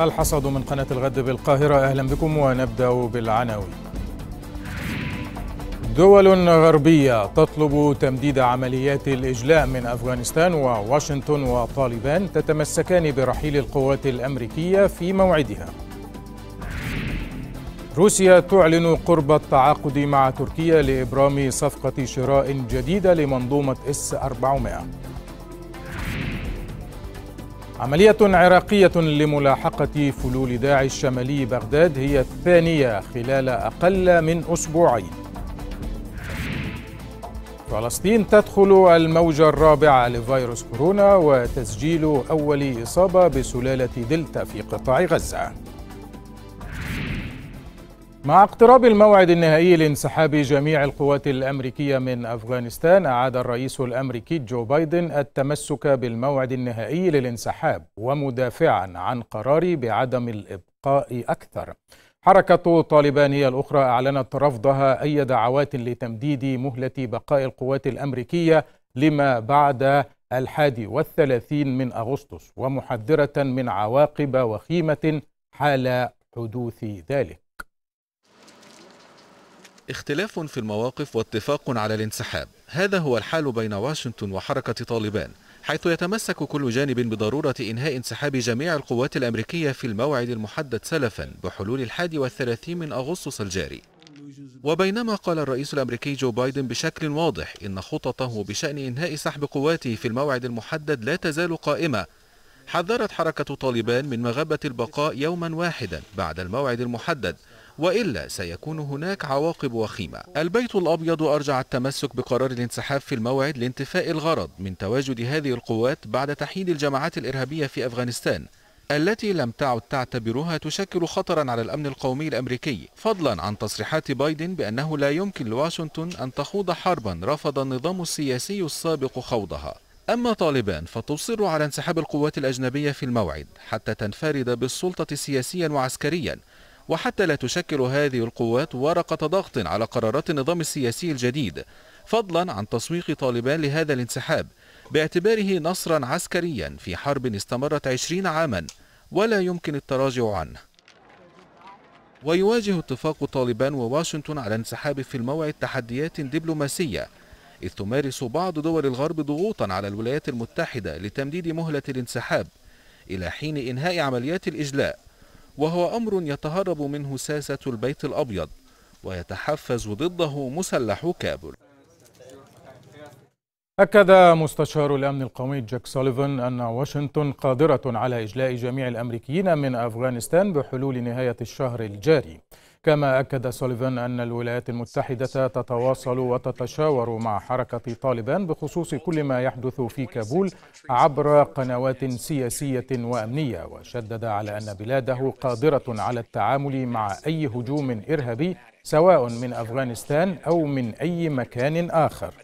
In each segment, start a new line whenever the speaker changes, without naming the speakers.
الحصاد من قناة الغد بالقاهرة أهلا بكم ونبدأ بالعناوين دول غربية تطلب تمديد عمليات الإجلاء من أفغانستان وواشنطن وطالبان تتمسكان برحيل القوات الأمريكية في موعدها روسيا تعلن قرب التعاقد مع تركيا لإبرام صفقة شراء جديدة لمنظومة S-400 عملية عراقية لملاحقة فلول داعش شمالي بغداد هي الثانية خلال أقل من أسبوعين. فلسطين تدخل الموجة الرابعة لفيروس كورونا وتسجيل أول إصابة بسلالة دلتا في قطاع غزة. مع اقتراب الموعد النهائي لانسحاب جميع القوات الامريكيه من افغانستان اعاد الرئيس الامريكي جو بايدن التمسك بالموعد النهائي للانسحاب ومدافعا عن قرار بعدم الابقاء اكثر حركة طالبانية الأخرى أعلنت رفضها أي دعوات لتمديد مهلة بقاء القوات الأمريكية لما بعد الحادي والثلاثين من أغسطس ومحذرة من عواقب وخيمة
حال حدوث ذلك اختلاف في المواقف واتفاق على الانسحاب هذا هو الحال بين واشنطن وحركة طالبان حيث يتمسك كل جانب بضرورة إنهاء انسحاب جميع القوات الأمريكية في الموعد المحدد سلفا بحلول الحادي والثلاثين من أغسطس الجاري وبينما قال الرئيس الأمريكي جو بايدن بشكل واضح إن خططه بشأن إنهاء سحب قواته في الموعد المحدد لا تزال قائمة حذرت حركة طالبان من مغبة البقاء يوما واحدا بعد الموعد المحدد وإلا سيكون هناك عواقب وخيمة البيت الأبيض أرجع التمسك بقرار الانسحاب في الموعد لانتفاء الغرض من تواجد هذه القوات بعد تحييد الجماعات الإرهابية في أفغانستان التي لم تعد تعتبرها تشكل خطرا على الأمن القومي الأمريكي فضلا عن تصريحات بايدن بأنه لا يمكن لواشنطن أن تخوض حربا رفض النظام السياسي السابق خوضها أما طالبان فتصر على انسحاب القوات الأجنبية في الموعد حتى تنفرد بالسلطة سياسيا وعسكريا وحتى لا تشكل هذه القوات ورقة ضغط على قرارات النظام السياسي الجديد فضلا عن تسويق طالبان لهذا الانسحاب باعتباره نصرا عسكريا في حرب استمرت عشرين عاما ولا يمكن التراجع عنه ويواجه اتفاق طالبان وواشنطن على انسحاب في الموعد تحديات دبلوماسية إذ تمارس بعض دول الغرب ضغوطا على الولايات المتحدة لتمديد مهلة الانسحاب إلى حين إنهاء عمليات الإجلاء وهو أمر يتهرب منه ساسة البيت الأبيض ويتحفز ضده مسلح كابل أكد
مستشار الأمن القومي جاك سوليفان أن واشنطن قادرة على إجلاء جميع الأمريكيين من أفغانستان بحلول نهاية الشهر الجاري كما أكد سوليفان أن الولايات المتحدة تتواصل وتتشاور مع حركة طالبان بخصوص كل ما يحدث في كابول عبر قنوات سياسية وأمنية وشدد على أن بلاده قادرة على التعامل مع أي هجوم إرهابي سواء من أفغانستان أو من أي مكان آخر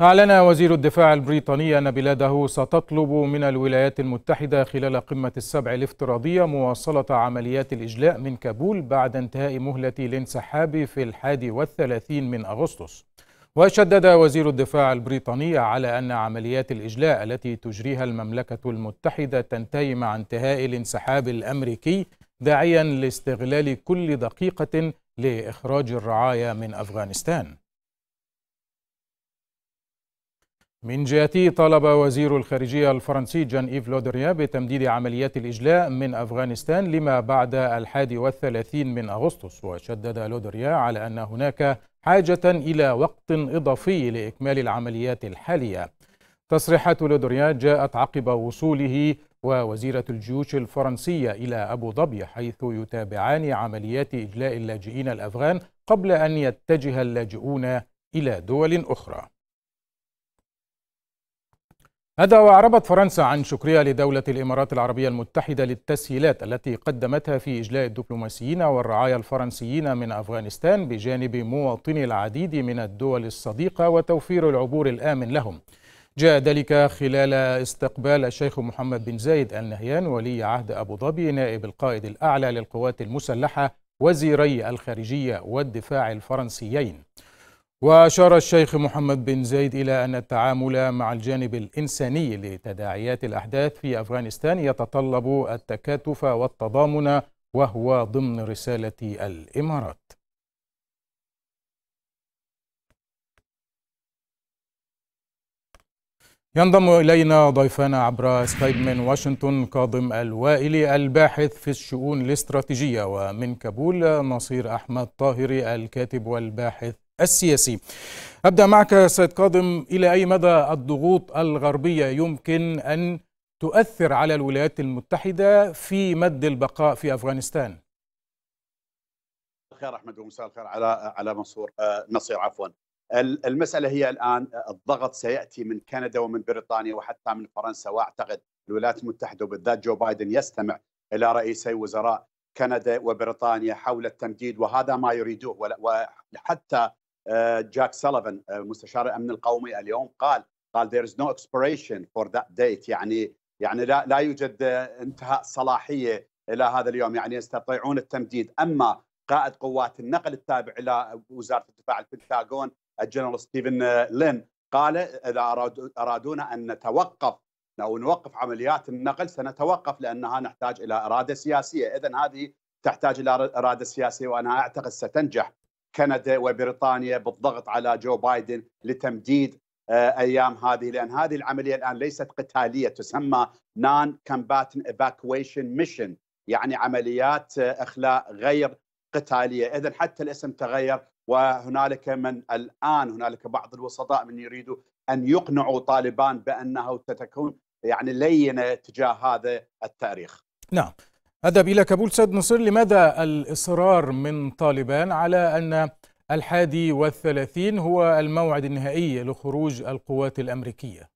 أعلن وزير الدفاع البريطاني أن بلاده ستطلب من الولايات المتحدة خلال قمة السبع الافتراضية مواصلة عمليات الإجلاء من كابول بعد انتهاء مهلة الانسحاب في الحادي والثلاثين من أغسطس وشدد وزير الدفاع البريطاني على أن عمليات الإجلاء التي تجريها المملكة المتحدة تنتهي مع انتهاء الانسحاب الأمريكي داعيا لاستغلال كل دقيقة لإخراج الرعايا من أفغانستان من جهته طلب وزير الخارجية الفرنسي جان إيف لودريا بتمديد عمليات الإجلاء من أفغانستان لما بعد الحادي والثلاثين من أغسطس وشدد لودريا على أن هناك حاجة إلى وقت إضافي لإكمال العمليات الحالية تصريحات لودريا جاءت عقب وصوله ووزيرة الجيوش الفرنسية إلى أبو ظبي حيث يتابعان عمليات إجلاء اللاجئين الأفغان قبل أن يتجه اللاجئون إلى دول أخرى هذا وأعربت فرنسا عن شكرها لدولة الإمارات العربية المتحدة للتسهيلات التي قدمتها في إجلاء الدبلوماسيين والرعايا الفرنسيين من أفغانستان بجانب مواطني العديد من الدول الصديقة وتوفير العبور الآمن لهم جاء ذلك خلال استقبال الشيخ محمد بن زايد النهيان ولي عهد أبو ظبي نائب القائد الأعلى للقوات المسلحة وزيري الخارجية والدفاع الفرنسيين وأشار الشيخ محمد بن زايد إلى أن التعامل مع الجانب الإنساني لتداعيات الأحداث في أفغانستان يتطلب التكاتف والتضامن وهو ضمن رسالة الإمارات ينضم إلينا ضيفنا عبر سكايب من واشنطن كاظم الوائلي الباحث في الشؤون الاستراتيجية ومن كابول نصير أحمد طاهري الكاتب والباحث السياسي أبدأ معك سيد كاظم إلى أي مدى الضغوط الغربية يمكن أن تؤثر على الولايات المتحدة في مد البقاء في أفغانستان
خير أحمد ومساء الخير على على منصور آه، نصير عفوا المسألة هي الآن الضغط سيأتي من كندا ومن بريطانيا وحتى من فرنسا وأعتقد الولايات المتحدة وبالذات جو بايدن يستمع إلى رئيسي وزراء كندا وبريطانيا حول التمديد وهذا ما يريدوه وحتى جاك سوليفان آه، مستشار الامن القومي اليوم قال قال there is no expiration for that date يعني يعني لا لا يوجد انتهاء صلاحيه الى هذا اليوم يعني يستطيعون التمديد اما قائد قوات النقل التابع الى وزاره الدفاع البنتاغون الجنرال ستيفن آه، لين قال اذا ارادونا ان نتوقف او نوقف عمليات النقل سنتوقف لانها نحتاج الى اراده سياسيه، اذا هذه تحتاج الى اراده سياسيه وانا اعتقد ستنجح كندا وبريطانيا بالضغط على جو بايدن لتمديد آه، ايام هذه لان هذه العمليه الان ليست قتاليه تسمى نان كمباتن ايفاكويشن ميشن يعني عمليات آه، اخلاء غير قتاليه اذا حتى الاسم تغير وهنالك من الان هنالك بعض الوسطاء من يريدوا ان يقنعوا طالبان بانه ستكون يعني لينه تجاه هذا التاريخ
نعم أدب إلى كابول سيد نصير لماذا الإصرار من طالبان على أن الحادي والثلاثين هو الموعد النهائي لخروج القوات الأمريكية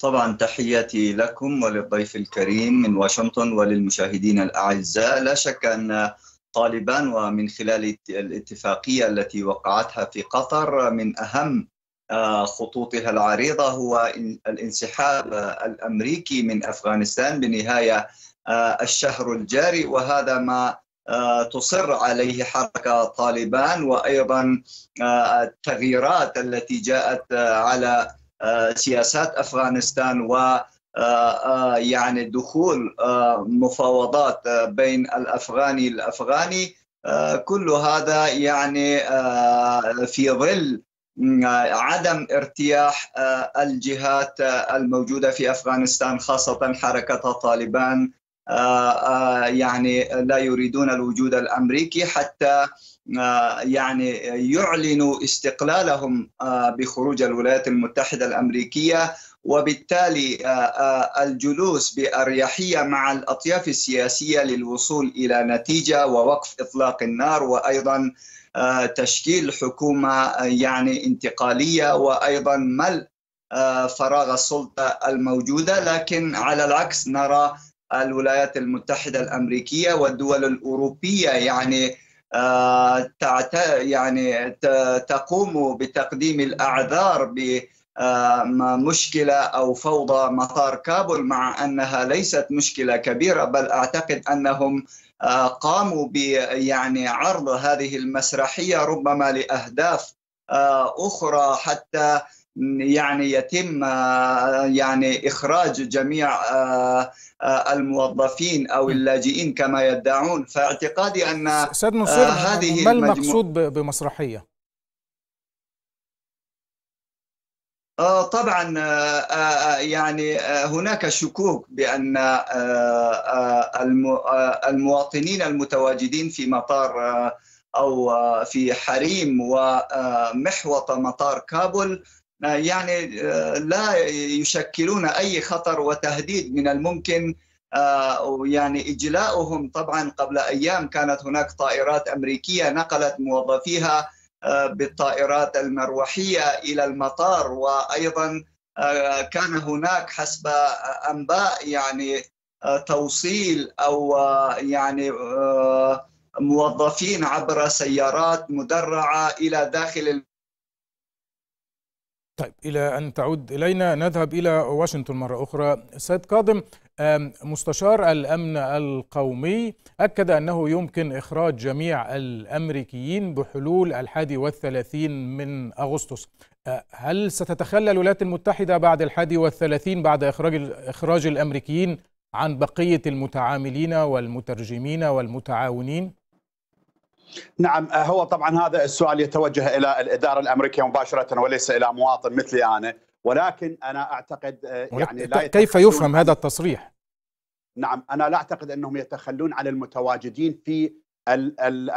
طبعا تحياتي لكم وللضيف الكريم من واشنطن وللمشاهدين الأعزاء لا شك أن طالبان ومن خلال الاتفاقية التي وقعتها في قطر من أهم آه، خطوطها العريضة هو الانسحاب آه، الأمريكي من أفغانستان بنهاية آه، الشهر الجاري وهذا ما تصر عليه حركة طالبان وأيضا التغييرات التي جاءت على سياسات أفغانستان و يعني دخول مفاوضات بين الافغاني الافغاني كل هذا يعني في ظل عدم ارتياح آه، الجهات آه، الموجوده في افغانستان خاصه حركه طالبان آه، يعني لا يريدون الوجود الامريكي حتى يعني يعلنوا استقلالهم بخروج الولايات المتحده الامريكيه وبالتالي الجلوس بأريحية مع الأطياف السياسية للوصول إلى نتيجة ووقف إطلاق النار وأيضا آه، تشكيل حكومه آه، يعني انتقاليه وايضا ملء آه، فراغ السلطه الموجوده لكن على العكس نرى الولايات المتحده الامريكيه والدول الاوروبيه يعني تعت... يعني تقوم بتقديم الاعذار ب مشكلة أو فوضى مطار كابول مع أنها ليست مشكلة كبيرة بل أعتقد أنهم آه، قاموا بيعني عرض هذه المسرحية ربما لأهداف آه، أخرى حتى يعني يتم آه، يعني إخراج جميع الموظفين أو اللاجئين كما يدعون فاعتقادي أن سيد منصور هذه ما المقصود
بمسرحية؟
آه، طبعا آه، آه، يعني هناك شكوك بان المواطنين المتواجدين في مطار او في حريم ومحوط مطار كابول يعني لا يشكلون اي خطر وتهديد من الممكن يعني اجلاؤهم طبعا قبل ايام كانت هناك طائرات امريكيه نقلت موظفيها بالطائرات المروحيه الى المطار وايضا آه، كان هناك حسب انباء يعني آه، توصيل او آه، يعني موظفين عبر سيارات مدرعه الى داخل
طيب إلى أن تعود إلينا نذهب إلى واشنطن مرة أخرى سيد كاظم مستشار الامن القومي اكد انه يمكن اخراج جميع الامريكيين بحلول الحادي والثلاثين من اغسطس أه، هل ستتخلى الولايات المتحده بعد الحادي والثلاثين بعد اخراج اخراج الامريكيين عن بقيه المتعاملين والمترجمين
والمتعاونين؟ نعم أه، هو طبعا هذا السؤال يتوجه الى الاداره الامريكيه مباشره وليس الى مواطن مثلي انا ولكن انا اعتقد آه، يعني لا كيف يفهم هذا التصريح؟ نعم انا لا اعتقد انهم يتخلون عن المتواجدين في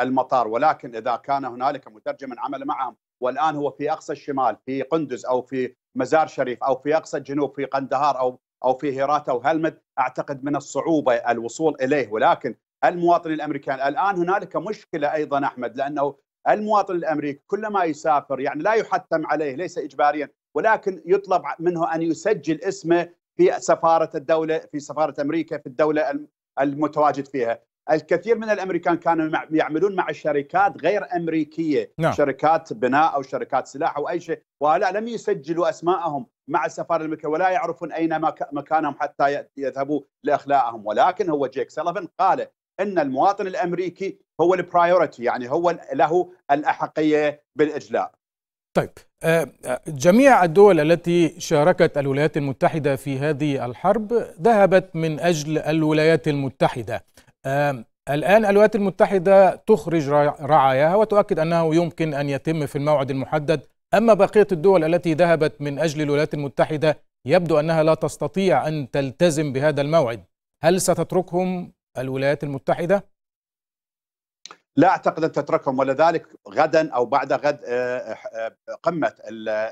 المطار ولكن اذا كان هنالك مترجم عمل معهم والان هو في اقصى الشمال في قندز او في مزار شريف او في اقصى الجنوب في قندهار او او في هيرات او هلمد اعتقد من الصعوبه الوصول اليه ولكن المواطن الامريكي الان هنالك مشكله ايضا احمد لانه المواطن الامريكي كلما يسافر يعني لا يحتم عليه ليس اجباريا ولكن يطلب منه ان يسجل اسمه في سفاره الدوله في سفاره امريكا في الدوله المتواجد فيها. الكثير من الامريكان كانوا يعملون مع شركات غير امريكيه، نعم. شركات بناء او شركات سلاح او اي شيء، وهؤلاء لم يسجلوا اسماءهم مع السفاره الامريكيه ولا يعرفون اين مكانهم حتى يذهبوا لاخلاءهم، ولكن هو جيك سلفن قال ان المواطن الامريكي هو البرايورتي يعني هو له الاحقيه بالاجلاء.
طيب آه، آه، جميع الدول التي شاركت الولايات المتحدة في هذه الحرب ذهبت من أجل الولايات المتحدة آه، الآن الولايات المتحدة تخرج رعاياها وتؤكد أنه يمكن أن يتم في الموعد المحدد أما بقية الدول التي ذهبت من أجل الولايات المتحدة يبدو أنها لا تستطيع أن تلتزم بهذا الموعد هل ستتركهم الولايات المتحدة؟
لا اعتقد ان تتركهم ولذلك غدا او بعد غد آه، آه، قمه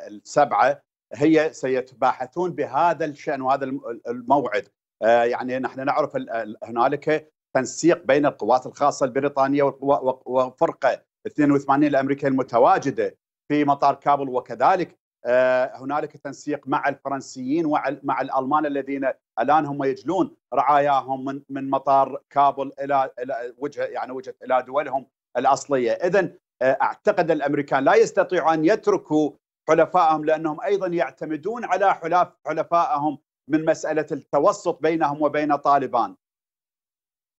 السبعه هي سيتباحثون بهذا الشان وهذا الموعد آه، يعني نحن نعرف هنالك تنسيق بين القوات الخاصه البريطانيه وفرقه 82 الامريكيه المتواجده في مطار كابل وكذلك آه، هنالك تنسيق مع الفرنسيين ومع الالمان الذين الان هم يجلون رعاياهم من من مطار كابل الى الى وجهه يعني وجهه الى دولهم الاصليه، اذا آه، اعتقد الامريكان لا يستطيعوا ان يتركوا حلفائهم لانهم ايضا يعتمدون على حلاف حلفائهم من مساله التوسط بينهم وبين طالبان.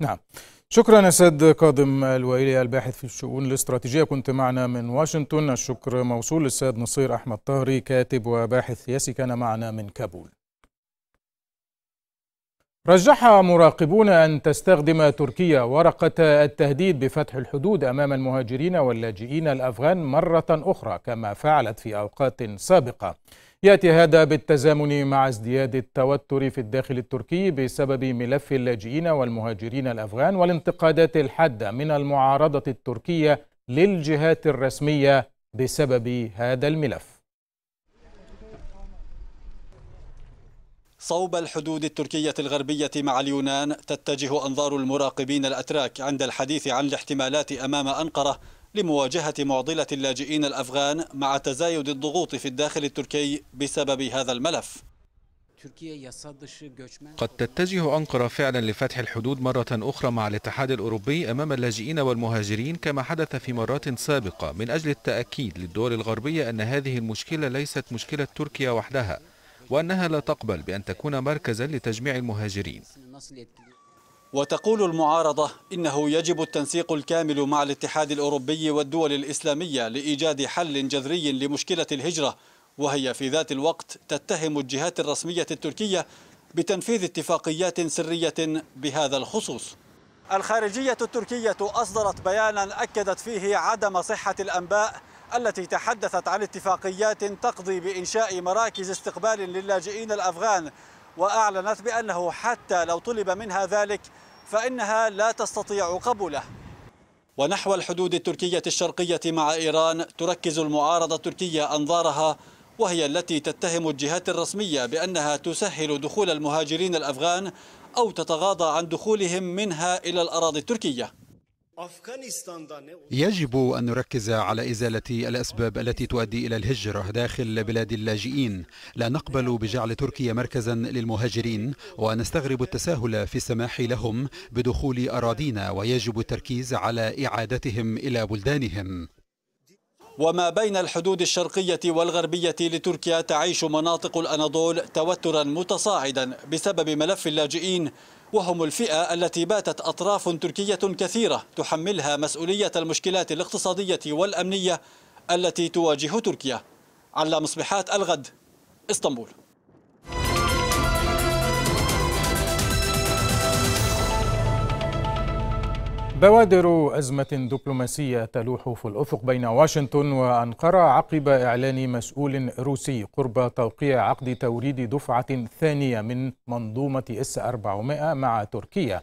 نعم. شكرا سيد كاظم الوائلي الباحث في الشؤون الاستراتيجية كنت معنا من واشنطن الشكر موصول للسيد نصير أحمد طهري كاتب وباحث سياسي كان معنا من كابول رجح مراقبون أن تستخدم تركيا ورقة التهديد بفتح الحدود أمام المهاجرين واللاجئين الأفغان مرة أخرى كما فعلت في أوقات سابقة يأتي هذا بالتزامن مع ازدياد التوتر في الداخل التركي بسبب ملف اللاجئين والمهاجرين الأفغان والانتقادات الحادة من المعارضة التركية للجهات الرسمية بسبب هذا الملف
صوب الحدود التركية الغربية مع اليونان تتجه أنظار المراقبين الأتراك عند الحديث عن الاحتمالات أمام أنقرة لمواجهة معضلة اللاجئين الأفغان مع تزايد الضغوط في الداخل التركي بسبب هذا الملف
قد تتجه أنقرة فعلا لفتح الحدود مرة أخرى مع الاتحاد الأوروبي أمام اللاجئين والمهاجرين كما حدث في مرات سابقة من أجل التأكيد للدول الغربية أن هذه المشكلة ليست مشكلة تركيا وحدها وأنها لا تقبل بأن تكون مركزا لتجميع المهاجرين وتقول المعارضة إنه
يجب التنسيق الكامل مع الاتحاد الأوروبي والدول الإسلامية لإيجاد حل جذري لمشكلة الهجرة وهي في ذات الوقت تتهم الجهات الرسمية التركية بتنفيذ اتفاقيات سرية بهذا الخصوص الخارجية التركية أصدرت بيانا أكدت فيه عدم صحة الأنباء التي تحدثت عن اتفاقيات تقضي بإنشاء مراكز استقبال للاجئين الأفغان وأعلنت بأنه حتى لو طلب منها ذلك فإنها لا تستطيع قبوله ونحو الحدود التركية الشرقية مع إيران تركز المعارضة التركية أنظارها وهي التي تتهم الجهات الرسمية بأنها تسهل دخول المهاجرين الأفغان أو تتغاضى عن دخولهم منها إلى الأراضي التركية
يجب أن نركز على إزالة الأسباب التي تؤدي إلى الهجرة داخل بلاد اللاجئين لا نقبل بجعل تركيا مركزا للمهاجرين ونستغرب التساهل في السماح لهم بدخول أراضينا ويجب التركيز على إعادتهم إلى بلدانهم
وما بين الحدود الشرقية والغربية لتركيا تعيش مناطق الأناضول توترا متصاعدا بسبب ملف اللاجئين وهم الفئة التي باتت أطراف تركية كثيرة تحملها مسؤولية المشكلات الاقتصادية والأمنية التي تواجه تركيا على مصبحات الغد اسطنبول
بوادر أزمة دبلوماسية تلوح في الأفق بين واشنطن وأنقرة عقب إعلان مسؤول روسي قرب توقيع عقد توريد دفعة ثانية من منظومة اس 400 مع تركيا.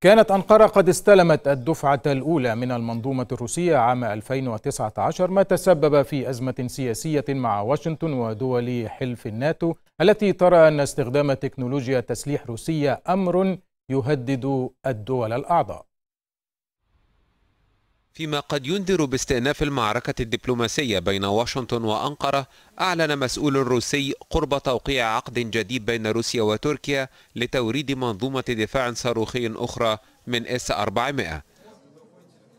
كانت أنقرة قد استلمت الدفعة الأولى من المنظومة الروسية عام 2019 ما تسبب في أزمة سياسية مع واشنطن ودول حلف الناتو التي ترى أن استخدام تكنولوجيا تسليح روسية أمر يهدد الدول الأعضاء.
فيما قد ينذر باستئناف المعركة الدبلوماسية بين واشنطن وأنقرة أعلن مسؤول روسي قرب توقيع عقد جديد بين روسيا وتركيا لتوريد منظومة دفاع صاروخي أخرى من اس 400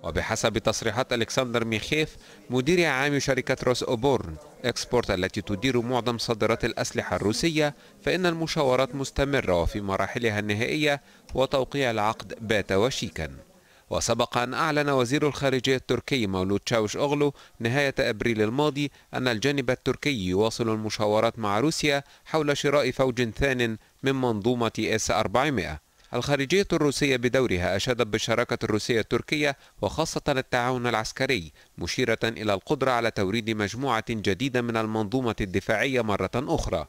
وبحسب تصريحات ألكسندر ميخيف مدير عام شركة روس أوبورن إكسبورت التي تدير معظم صادرات الأسلحة الروسية فإن المشاورات مستمرة وفي مراحلها النهائية وتوقيع العقد بات وشيكاً وسبق أن أعلن وزير الخارجية التركي مولود تشاوش أغلو نهاية أبريل الماضي أن الجانب التركي يواصل المشاورات مع روسيا حول شراء فوج ثان من منظومة اس 400 الخارجية الروسية بدورها أشادت بالشراكة الروسية التركية وخاصة التعاون العسكري مشيرة إلى القدرة على توريد مجموعة جديدة من المنظومة الدفاعية مرة أخرى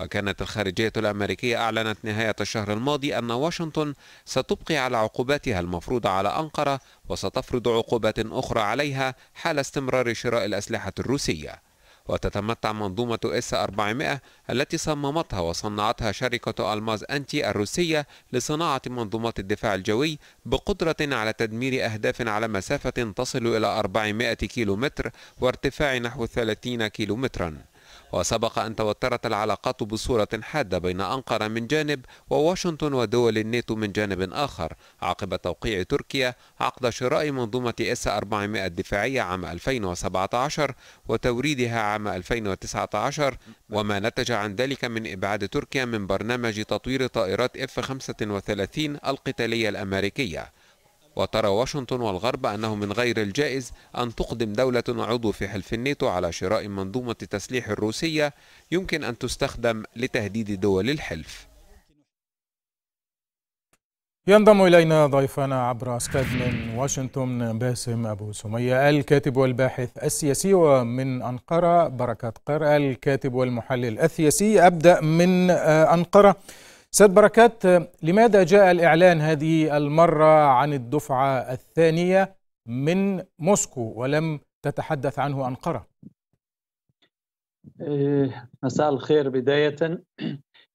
وكانت الخارجية الأمريكية أعلنت نهاية الشهر الماضي أن واشنطن ستبقي على عقوباتها المفروضة على أنقرة وستفرض عقوبات أخرى عليها حال استمرار شراء الأسلحة الروسية وتتمتع منظومة اس 400 التي صممتها وصنعتها شركة ألماز أنتي الروسية لصناعة منظومات الدفاع الجوي بقدرة على تدمير أهداف على مسافة تصل إلى 400 كيلومتر وارتفاع نحو 30 كيلومتراً وسبق أن توترت العلاقات بصورة حادة بين أنقرة من جانب وواشنطن ودول الناتو من جانب آخر عقب توقيع تركيا عقد شراء منظومة اس 400 الدفاعية عام 2017 وتوريدها عام 2019 وما نتج عن ذلك من إبعاد تركيا من برنامج تطوير طائرات F-35 القتالية الأمريكية وترى واشنطن والغرب أنه من غير الجائز أن تقدم دولة عضو في حلف الناتو على شراء منظومة تسليح الروسية يمكن أن تستخدم لتهديد دول الحلف
ينضم إلينا ضيفنا عبر سكايب من واشنطن باسم أبو سمية الكاتب والباحث السياسي ومن أنقرة بركة قرأ الكاتب والمحلل السياسي أبدأ من آه، أنقرة سيد بركات لماذا جاء الإعلان هذه المرة عن الدفعة الثانية من موسكو ولم تتحدث عنه أنقرة
إيه، مساء الخير بداية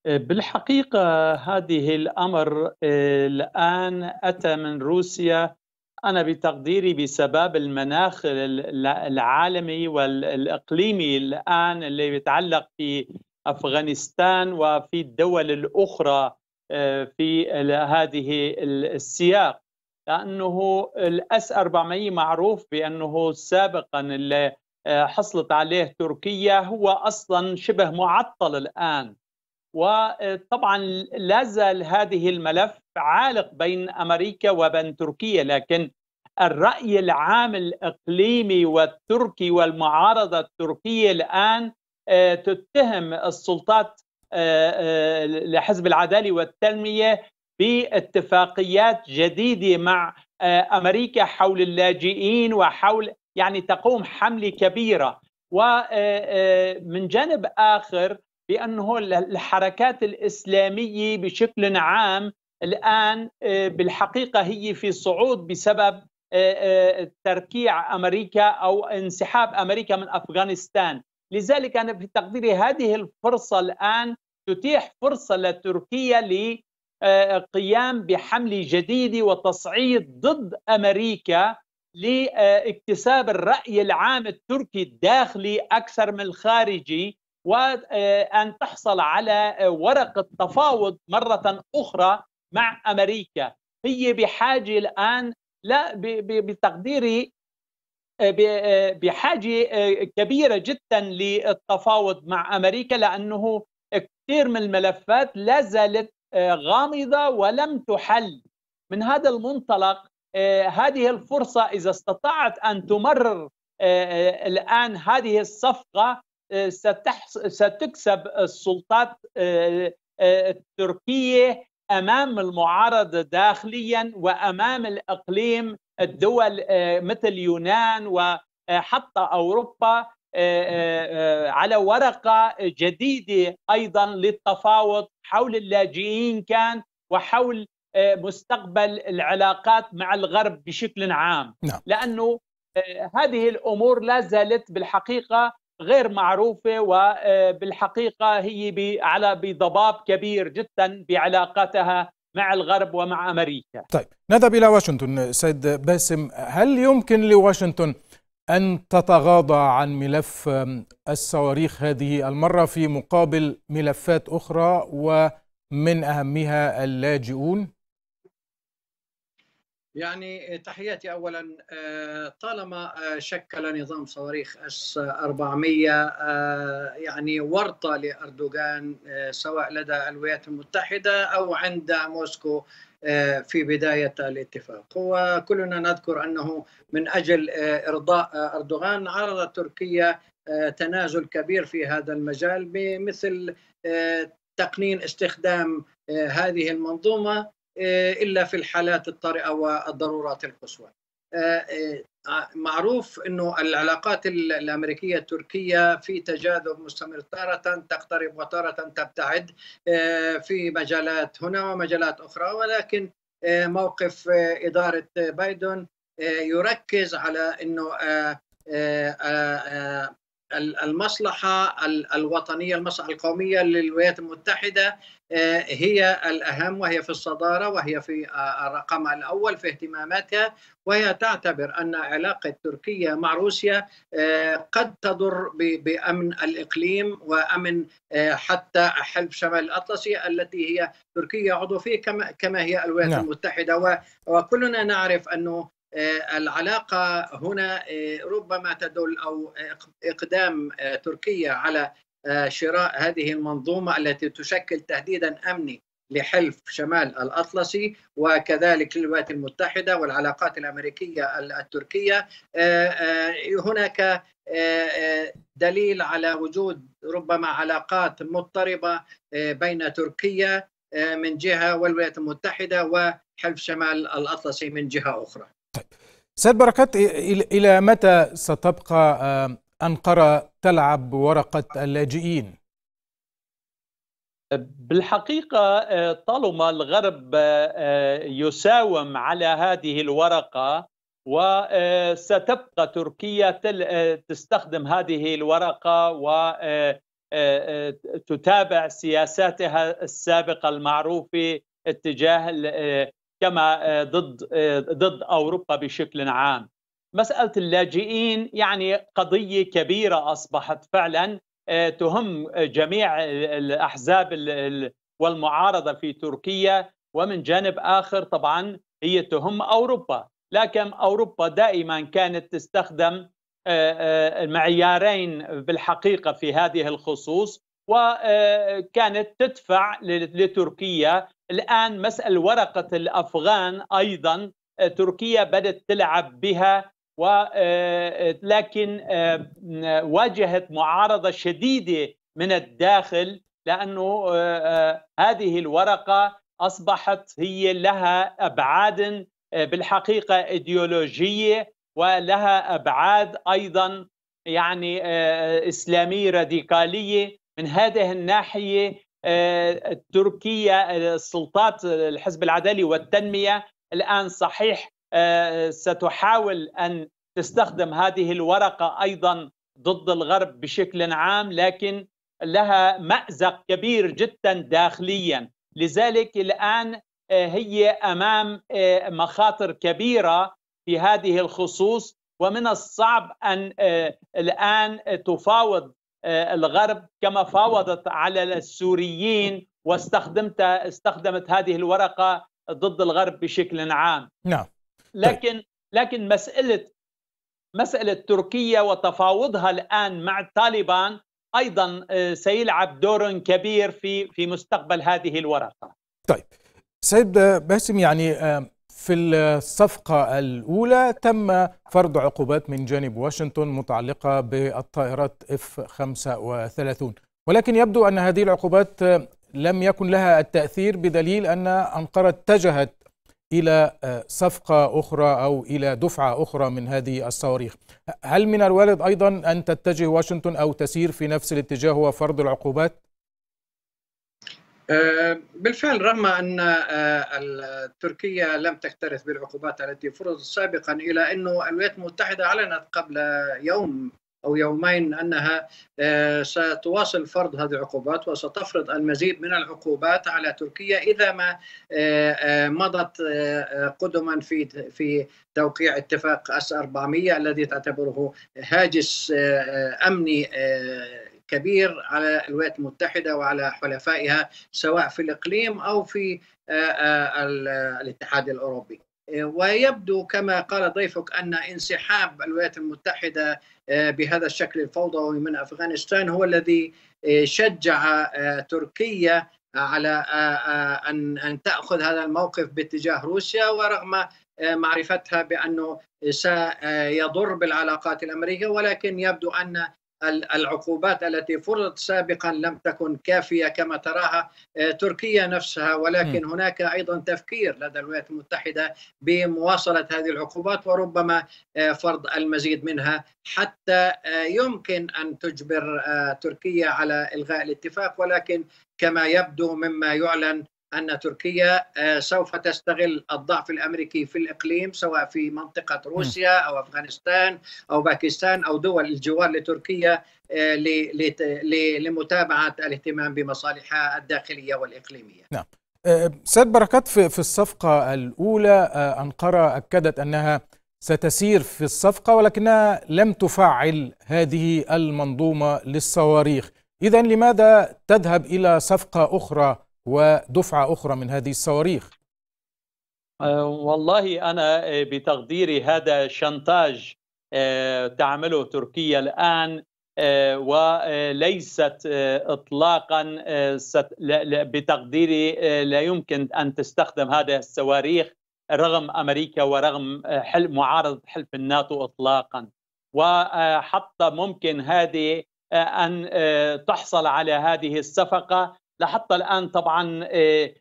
إيه، بالحقيقة هذه الأمر إيه، الآن أتى من روسيا أنا بتقديري بسبب المناخ العالمي والإقليمي الآن اللي يتعلق في افغانستان وفي الدول الاخرى آه، في هذه السياق لانه الاس 400 معروف بانه سابقا اللي آه، حصلت عليه تركيا هو اصلا شبه معطل الان وطبعا لا زال هذه الملف عالق بين امريكا وبين تركيا لكن الراي العام الاقليمي والتركي والمعارضه التركيه الان آه، تتهم السلطات آه، آه، لحزب العداله والتنميه باتفاقيات جديده مع امريكا حول اللاجئين وحول يعني تقوم حمله كبيره ومن جانب اخر بانه الحركات الاسلاميه بشكل عام الان بالحقيقه هي في صعود بسبب تركيع امريكا او انسحاب امريكا من افغانستان لذلك أنا في تقديري هذه الفرصة الآن تتيح فرصة لتركيا لقيام بحمل جديد وتصعيد ضد أمريكا لاكتساب الرأي العام التركي الداخلي أكثر من الخارجي وأن تحصل على ورقة تفاوض مرة أخرى مع أمريكا هي بحاجة الآن لا بتقديري آه، آه، بحاجه آه، كبيره جدا للتفاوض مع امريكا لانه كثير من الملفات لا زالت غامضه ولم تحل من هذا المنطلق هذه الفرصه اذا استطاعت ان تمرر الان هذه الصفقه ستكسب السلطات التركيه امام المعارضه داخليا وامام الاقليم الدول آه، مثل يونان وحتى آه، أوروبا آه، على ورقة جديدة أيضا للتفاوض حول اللاجئين كان وحول مستقبل العلاقات مع الغرب بشكل عام نعم. لأنه هذه الأمور لا زالت بالحقيقة غير معروفة وبالحقيقة هي على بضباب كبير جدا بعلاقتها مع الغرب ومع امريكا.
طيب نذهب الى واشنطن سيد باسم هل يمكن لواشنطن ان تتغاضى عن ملف الصواريخ هذه المره في مقابل ملفات اخرى ومن اهمها اللاجئون؟
يعني تحياتي اولا آه، طالما آه، شكل نظام صواريخ اس 400 آه، يعني ورطه لاردوغان سواء لدى الولايات المتحده او عند موسكو في بدايه الاتفاق وكلنا نذكر انه من اجل ارضاء اردوغان عرضت تركيا تنازل كبير في هذا المجال بمثل تقنين استخدام هذه المنظومه آه، الا في الحالات الطارئه والضرورات القصوى. آه، آه، معروف انه العلاقات الامريكيه التركيه في تجاذب مستمر تاره تقترب وتاره تبتعد في مجالات هنا ومجالات اخرى ولكن موقف اداره بايدن يركز على انه المصلحه الوطنيه المصلحه القوميه للولايات المتحده هي الأهم وهي في الصدارة وهي في آه، الرقم الأول في اهتماماتها وهي تعتبر أن علاقة تركيا مع روسيا آه، قد تضر بأمن الإقليم وأمن آه، حتى حلف شمال الأطلسي التي هي تركيا عضو فيه كما هي الولايات نعم. المتحدة وكلنا نعرف أنه العلاقة هنا ربما تدل أو إقدام تركيا على آه، شراء هذه المنظومة التي تشكل تهديدا أمني لحلف شمال الأطلسي وكذلك للولايات المتحدة والعلاقات الأمريكية التركية آه، آه، هناك دليل على وجود ربما علاقات مضطربة بين تركيا من جهة والولايات المتحدة وحلف شمال الأطلسي من جهة أخرى طيب.
سيد بركات إلى متى ستبقى أنقرة تلعب ورقة اللاجئين
بالحقيقة آه، طالما الغرب آه، آه، يساوم على هذه الورقة وستبقى تركيا تستخدم هذه الورقة وتتابع سياساتها السابقة المعروفة اتجاه كما ضد ضد أوروبا بشكل عام مساله اللاجئين يعني قضيه كبيره اصبحت فعلا آه، تهم جميع الاحزاب والمعارضه في تركيا ومن جانب اخر طبعا هي تهم اوروبا لكن اوروبا دائما كانت تستخدم آه، آه، معيارين بالحقيقه في هذه الخصوص وكانت تدفع لتركيا الان مساله ورقه الافغان ايضا تركيا بدات تلعب بها ولكن آه، آه، آه، واجهت معارضه شديده من الداخل لانه هذه الورقه اصبحت هي لها ابعاد بالحقيقه ايديولوجيه ولها ابعاد ايضا يعني اسلاميه راديكاليه من هذه الناحيه تركيا السلطات الحزب العدالي والتنميه الان صحيح آه، ستحاول ان تستخدم هذه الورقه ايضا ضد الغرب بشكل عام لكن لها مازق كبير جدا داخليا لذلك الان آه، هي امام آه، مخاطر كبيره في هذه الخصوص ومن الصعب ان الان تفاوض الغرب كما فاوضت على السوريين واستخدمت استخدمت هذه الورقه ضد الغرب بشكل عام نعم طيب. لكن لكن مساله مساله تركيا وتفاوضها الان مع طالبان ايضا آه، سيلعب دور كبير في في مستقبل هذه الورقه.
طيب سيد باسم يعني آه، في الصفقة الأولى تم فرض عقوبات من جانب واشنطن متعلقة بالطائرات اف 35 ولكن يبدو أن هذه العقوبات آه، لم يكن لها التأثير بدليل أن أنقرة اتجهت إلى آه، صفقة أخرى أو إلى دفعة أخرى من هذه الصواريخ هل من الوارد أيضا أن تتجه واشنطن أو تسير في نفس الاتجاه هو فرض العقوبات؟
آه، بالفعل رغم ان آه، تركيا لم تكترث بالعقوبات التي فرضت سابقا الى انه الولايات المتحده اعلنت قبل يوم أو يومين أنها آه، ستواصل فرض هذه العقوبات وستفرض المزيد من العقوبات على تركيا إذا ما آه، آه، مضت قدما في في توقيع اتفاق أس 400 الذي تعتبره هاجس أمني كبير على الولايات المتحدة وعلى حلفائها سواء في الإقليم أو في الاتحاد الأوروبي ويبدو كما قال ضيفك ان انسحاب الولايات المتحده آه، بهذا الشكل الفوضوي من افغانستان هو الذي آه، شجع آه، تركيا على ان ان تاخذ هذا الموقف باتجاه روسيا ورغم معرفتها بانه سيضر بالعلاقات الامريكيه ولكن يبدو ان العقوبات التي فرضت سابقا لم تكن كافيه كما تراها آه، تركيا نفسها ولكن م. هناك ايضا تفكير لدى الولايات المتحده بمواصله هذه العقوبات وربما آه، فرض المزيد منها حتى آه، يمكن ان تجبر تركيا على الغاء الاتفاق ولكن كما يبدو مما يعلن ان تركيا آه، سوف تستغل الضعف الامريكي في الاقليم سواء في منطقه روسيا او افغانستان او باكستان او دول الجوار لتركيا آه، لمتابعه الاهتمام بمصالحها الداخليه والاقليميه.
نعم. آه، سيد بركات في الصفقه الاولى انقره اكدت انها ستسير في الصفقه ولكنها لم تفعل هذه المنظومه للصواريخ. اذا لماذا تذهب الى صفقه اخرى ودفعة أخرى من هذه الصواريخ
أه، والله أنا أه، بتقديري هذا شنطاج أه، تعمله تركيا الآن وليست إطلاقا بتقديري لا يمكن أن تستخدم هذه الصواريخ رغم أمريكا ورغم حل معارضة حلف الناتو إطلاقا وحتى ممكن هذه أن تحصل على هذه الصفقة لحتى الآن طبعا إيه،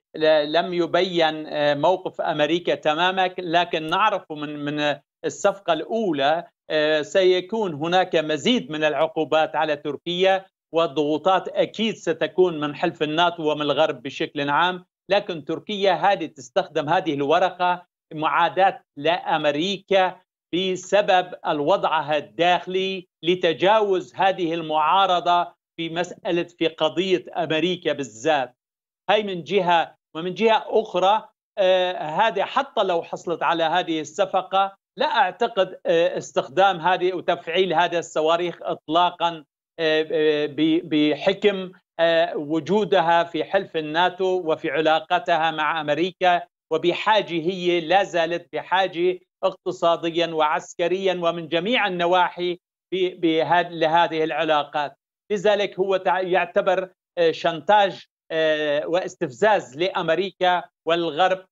لم يبين إيه، موقف أمريكا تماما لكن نعرف من من الصفقة الأولى إيه، سيكون هناك مزيد من العقوبات على تركيا والضغوطات أكيد ستكون من حلف الناتو ومن الغرب بشكل عام لكن تركيا هذه تستخدم هذه الورقة معاداة لأمريكا بسبب الوضعها الداخلي لتجاوز هذه المعارضة في مسألة في قضية أمريكا بالذات هاي من جهة ومن جهة أخرى آه، هذه حتى لو حصلت على هذه الصفقة لا أعتقد آه، استخدام هذه وتفعيل هذه الصواريخ إطلاقا آه، بحكم وجودها في حلف الناتو وفي علاقتها مع أمريكا وبحاجة هي لا زالت بحاجة اقتصاديا وعسكريا ومن جميع النواحي بهذه العلاقات لذلك هو يعتبر آه، شنتاج آه، واستفزاز لامريكا والغرب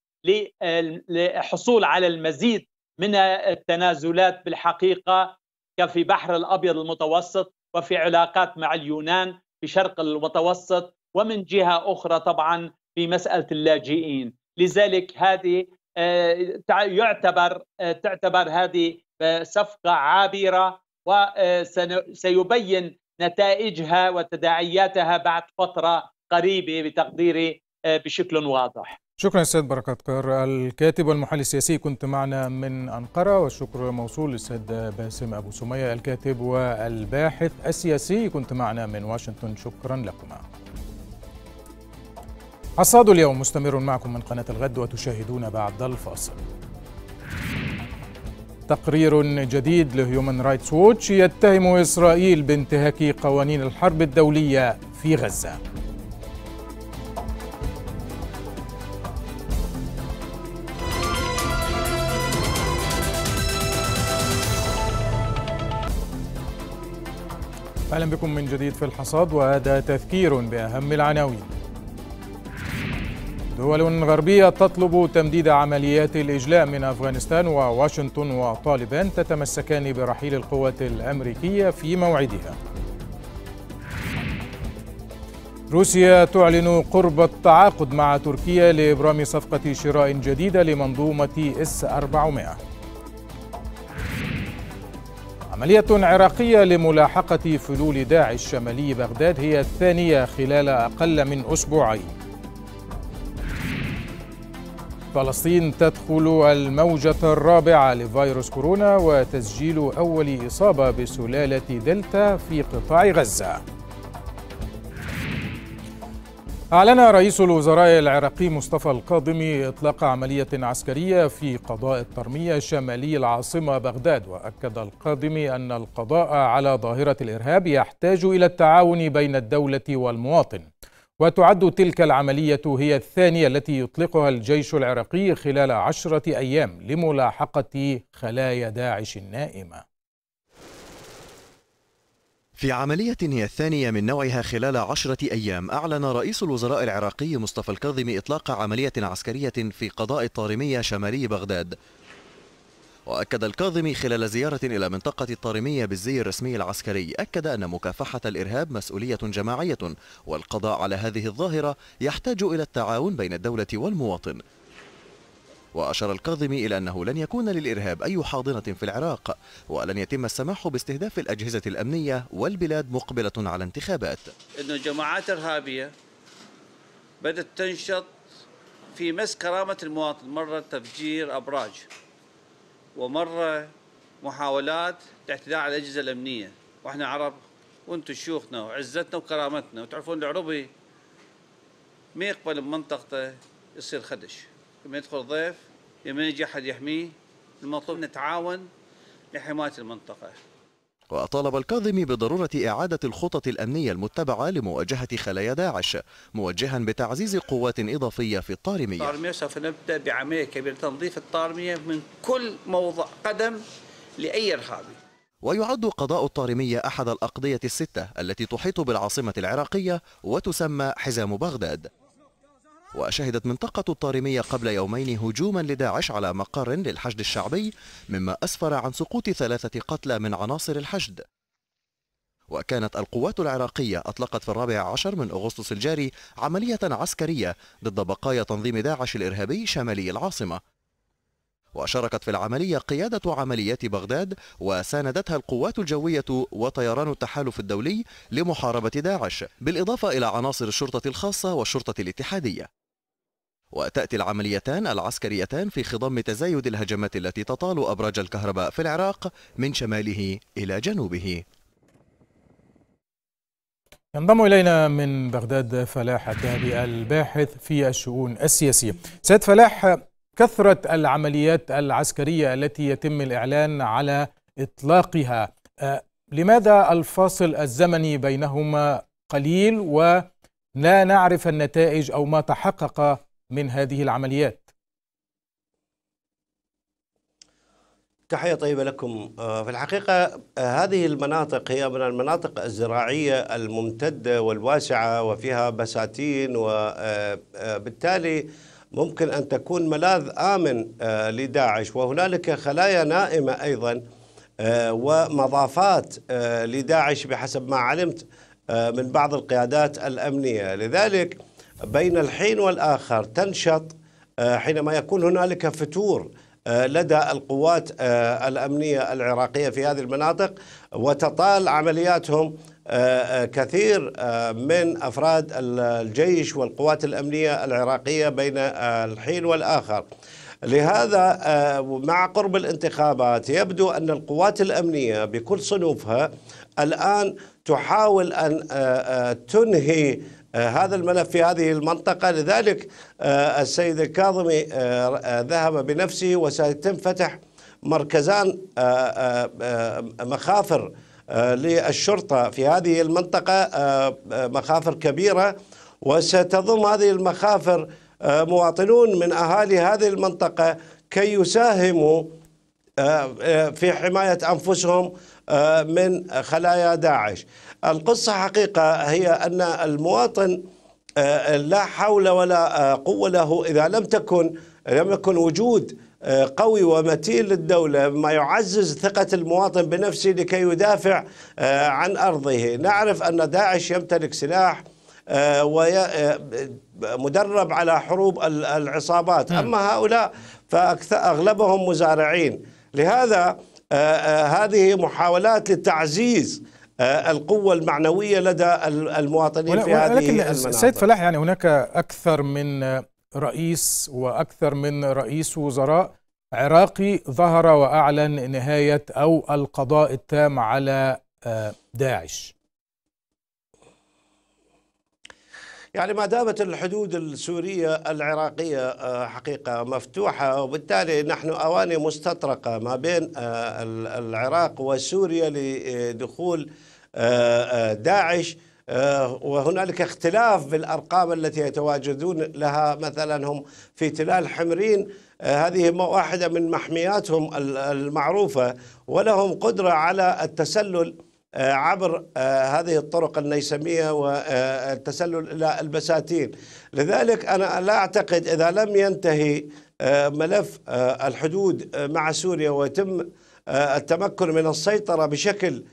للحصول آه، على المزيد من التنازلات بالحقيقه كفي بحر الابيض المتوسط وفي علاقات مع اليونان في شرق المتوسط ومن جهه اخرى طبعا في مساله اللاجئين لذلك هذه يعتبر تعتبر هذه صفقه عابره وسيبين نتائجها وتداعياتها بعد فترة قريبة بتقديري آه، بشكل واضح
شكرا سيد بركات كار الكاتب والمحلل السياسي كنت معنا من أنقرة والشكر موصول للسيد باسم أبو سمية الكاتب والباحث السياسي كنت معنا من واشنطن شكرا لكما حصاد اليوم مستمر معكم من قناة الغد وتشاهدون بعد الفاصل تقرير جديد لهيومن رايتس ووتش يتهم إسرائيل بانتهاك قوانين الحرب الدولية في غزة أهلا بكم من جديد في الحصاد وهذا تذكير بأهم العناوين دول غربية تطلب تمديد عمليات الإجلاء من أفغانستان وواشنطن وطالبان تتمسكان برحيل القوات الأمريكية في موعدها روسيا تعلن قرب التعاقد مع تركيا لإبرام صفقة شراء جديدة لمنظومة اس 400 عملية عراقية لملاحقة فلول داعش شمالي بغداد هي الثانية خلال أقل من أسبوعين فلسطين تدخل الموجة الرابعة لفيروس كورونا وتسجيل أول إصابة بسلالة دلتا في قطاع غزة أعلن رئيس الوزراء العراقي مصطفى القاضمي إطلاق عملية عسكرية في قضاء الترمية شمالي العاصمة بغداد وأكد القاضمي أن القضاء على ظاهرة الإرهاب يحتاج إلى التعاون بين الدولة والمواطن وتعد تلك العملية هي الثانية التي يطلقها الجيش العراقي خلال عشرة أيام لملاحقة خلايا داعش النائمة
في عملية هي الثانية من نوعها خلال عشرة أيام أعلن رئيس الوزراء العراقي مصطفى الكاظم إطلاق عملية عسكرية في قضاء الطارمية شمالي بغداد وأكد الكاظمي خلال زيارة إلى منطقة الطارمية بالزي الرسمي العسكري أكد أن مكافحة الإرهاب مسؤولية جماعية والقضاء على هذه الظاهرة يحتاج إلى التعاون بين الدولة والمواطن وأشار الكاظمي إلى أنه لن يكون للإرهاب أي حاضنة في العراق ولن يتم السماح باستهداف الأجهزة الأمنية والبلاد مقبلة على انتخابات
أن جماعات إرهابية بدأت تنشط في مس كرامة المواطن مرة تفجير أبراج ومرة محاولات الاعتداء على الأجهزة الأمنية وإحنا عرب وانتم شيوخنا وعزتنا وكرامتنا وتعرفون العربي ما يقبل بمنطقته يصير خدش لما يدخل ضيف لما يجي أحد يحميه المطلوب نتعاون لحماية المنطقة
وطالب الكاظمي بضرورة إعادة الخطط الأمنية المتبعة لمواجهة خلايا داعش موجها بتعزيز قوات إضافية في الطارمية
الطارمية سوف نبدأ بعملية كبيرة تنظيف الطارمية من كل موضع قدم لأي إرهابي
ويعد قضاء الطارمية أحد الأقضية الستة التي تحيط بالعاصمة العراقية وتسمى حزام بغداد وشهدت منطقة الطارمية قبل يومين هجوما لداعش على مقر للحشد الشعبي مما أسفر عن سقوط ثلاثة قتلى من عناصر الحشد وكانت القوات العراقية أطلقت في الرابع عشر من أغسطس الجاري عملية عسكرية ضد بقايا تنظيم داعش الإرهابي شمالي العاصمة وشاركت في العملية قيادة عمليات بغداد وساندتها القوات الجوية وطيران التحالف الدولي لمحاربة داعش بالإضافة إلى عناصر الشرطة الخاصة والشرطة الاتحادية وتأتي العمليتان العسكريتان في خضم تزايد الهجمات التي تطال أبراج الكهرباء في العراق من شماله إلى جنوبه
ينضم إلينا من بغداد فلاح الذهبي الباحث في الشؤون السياسية سيد فلاح كثرة العمليات العسكرية التي يتم الإعلان على إطلاقها آه، لماذا الفاصل الزمني بينهما قليل ولا نعرف النتائج أو ما تحقق
من هذه العمليات تحية طيبة لكم آه، في الحقيقة آه، هذه المناطق هي من المناطق الزراعية الممتدة والواسعة وفيها بساتين وبالتالي آه، ممكن أن تكون ملاذ آمن لداعش وهنالك خلايا نائمة أيضا ومضافات لداعش بحسب ما علمت من بعض القيادات الأمنية لذلك بين الحين والآخر تنشط آه، حينما يكون هنالك فتور آه، لدى القوات آه، الأمنية العراقية في هذه المناطق وتطال عملياتهم كثير من أفراد الجيش والقوات الأمنية العراقية بين الحين والآخر لهذا مع قرب الانتخابات يبدو أن القوات الأمنية بكل صنوفها الآن تحاول أن تنهي آه، هذا الملف في هذه المنطقة لذلك آه، السيد الكاظمي آه، ذهب بنفسه وسيتم فتح مركزان مخافر للشرطة في هذه المنطقة مخافر كبيرة وستضم هذه المخافر مواطنون من أهالي هذه المنطقة كي يساهموا في حماية أنفسهم من خلايا داعش القصة حقيقة هي أن المواطن آه، لا حول ولا آه، قوة له إذا لم تكن لم يكن وجود آه، قوي ومتين للدولة ما يعزز ثقة المواطن بنفسه لكي يدافع عن أرضه نعرف أن داعش يمتلك سلاح ومدرب على حروب العصابات نعم. أما هؤلاء فأغلبهم مزارعين لهذا هذه محاولات للتعزيز آه، القوة المعنوية لدى المواطنين في هذه ولكن السيد
فلاح يعني هناك أكثر من رئيس وأكثر من رئيس وزراء عراقي ظهر وأعلن نهاية أو القضاء التام على آه، داعش
يعني ما دامت الحدود السورية العراقية آه، حقيقة مفتوحة وبالتالي نحن أواني مستطرقة ما بين العراق وسوريا لدخول آه، آه، داعش آه، وهنالك اختلاف بالارقام التي يتواجدون لها مثلا هم في تلال حمرين هذه واحده من محمياتهم المعروفه ولهم قدره على التسلل عبر هذه الطرق النيسميه والتسلل الى البساتين لذلك انا لا اعتقد اذا لم ينتهي ملف الحدود مع سوريا ويتم التمكن من السيطره بشكل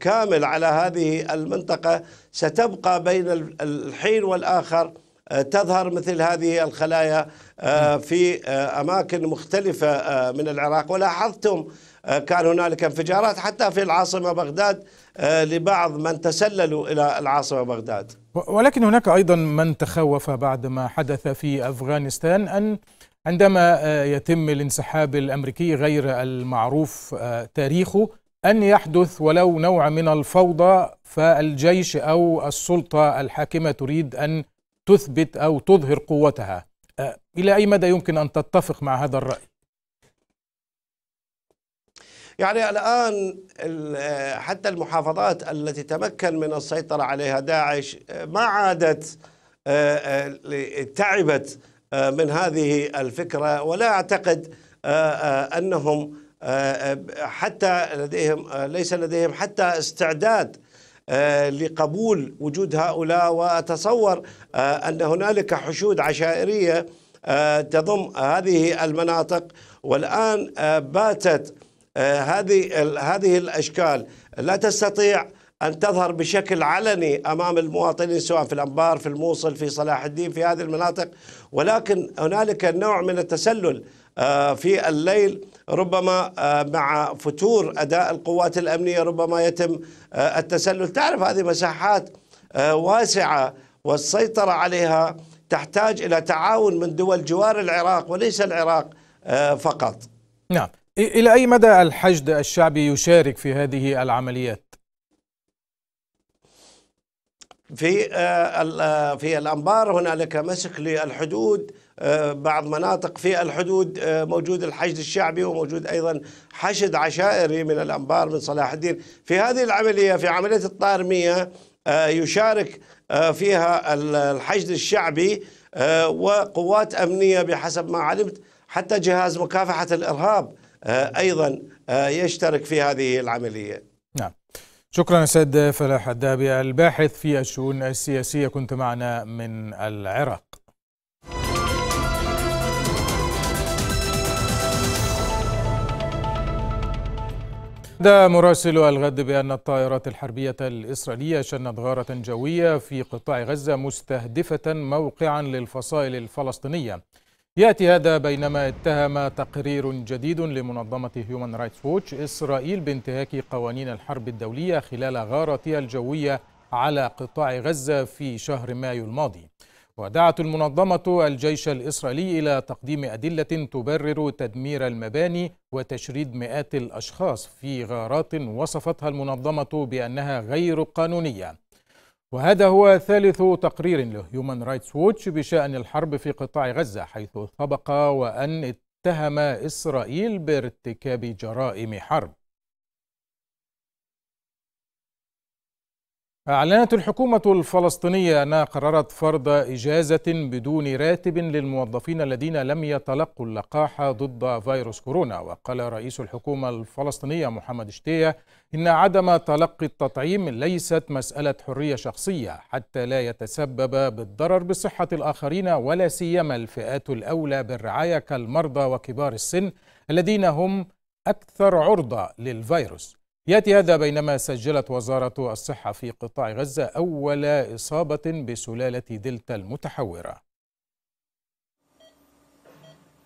كامل على هذه المنطقة ستبقى بين الحين والآخر آه، تظهر مثل هذه الخلايا آه، في آه، أماكن مختلفة من العراق ولاحظتم كان هنالك انفجارات حتى في العاصمة بغداد لبعض من تسللوا إلى العاصمة بغداد
ولكن هناك أيضا من تخوف بعد ما حدث في أفغانستان أن عندما يتم الانسحاب الأمريكي غير المعروف تاريخه أن يحدث ولو نوع من الفوضى فالجيش أو السلطة الحاكمة تريد أن تثبت أو تظهر قوتها أه، إلى أي مدى يمكن أن تتفق مع هذا الرأي؟
يعني الآن حتى المحافظات التي تمكن من السيطرة عليها داعش ما عادت أه، أه، تعبت من هذه الفكرة ولا أعتقد أنهم آه، آه، حتى لديهم آه، ليس لديهم حتى استعداد لقبول وجود هؤلاء واتصور ان هنالك حشود عشائريه تضم هذه المناطق والان باتت هذه هذه الاشكال لا تستطيع ان تظهر بشكل علني امام المواطنين سواء في الانبار في الموصل في صلاح الدين في هذه المناطق ولكن هنالك نوع من التسلل آه، في الليل ربما آه، مع فتور أداء القوات الأمنية ربما يتم آه، التسلل تعرف هذه مساحات واسعة والسيطرة عليها تحتاج إلى تعاون من دول جوار العراق وليس العراق فقط
نعم إلى أي مدى الحشد الشعبي يشارك في هذه العمليات؟
في في الأنبار هنالك مسك للحدود آه، بعض مناطق في الحدود آه، موجود الحشد الشعبي وموجود أيضا حشد عشائري من الأنبار من صلاح الدين في هذه العملية في عملية الطارمية آه، يشارك فيها الحشد الشعبي وقوات أمنية بحسب ما علمت حتى جهاز مكافحة الإرهاب أيضا يشترك في هذه العملية
نعم شكرا سيد فلاح الدابي الباحث في الشؤون السياسية كنت معنا من العراق ده مراسل الغد بأن الطائرات الحربية الإسرائيلية شنت غارة جوية في قطاع غزة مستهدفة موقعا للفصائل الفلسطينية يأتي هذا بينما اتهم تقرير جديد لمنظمة هيومن رايتس ووتش إسرائيل بانتهاك قوانين الحرب الدولية خلال غارتها الجوية على قطاع غزة في شهر مايو الماضي ودعت المنظمة الجيش الإسرائيلي إلى تقديم أدلة تبرر تدمير المباني وتشريد مئات الأشخاص في غارات وصفتها المنظمة بأنها غير قانونية وهذا هو ثالث تقرير لهيومن رايتس ووتش بشأن الحرب في قطاع غزة حيث سبق وأن اتهم إسرائيل بارتكاب جرائم حرب أعلنت الحكومة الفلسطينية أنها قررت فرض إجازة بدون راتب للموظفين الذين لم يتلقوا اللقاح ضد فيروس كورونا وقال رئيس الحكومة الفلسطينية محمد شتية إن عدم تلقي التطعيم ليست مسألة حرية شخصية حتى لا يتسبب بالضرر بصحة الآخرين ولا سيما الفئات الأولى بالرعاية كالمرضى وكبار السن الذين هم أكثر عرضة للفيروس ياتي هذا بينما سجلت وزاره الصحه في قطاع غزه اول اصابه بسلاله دلتا المتحوره.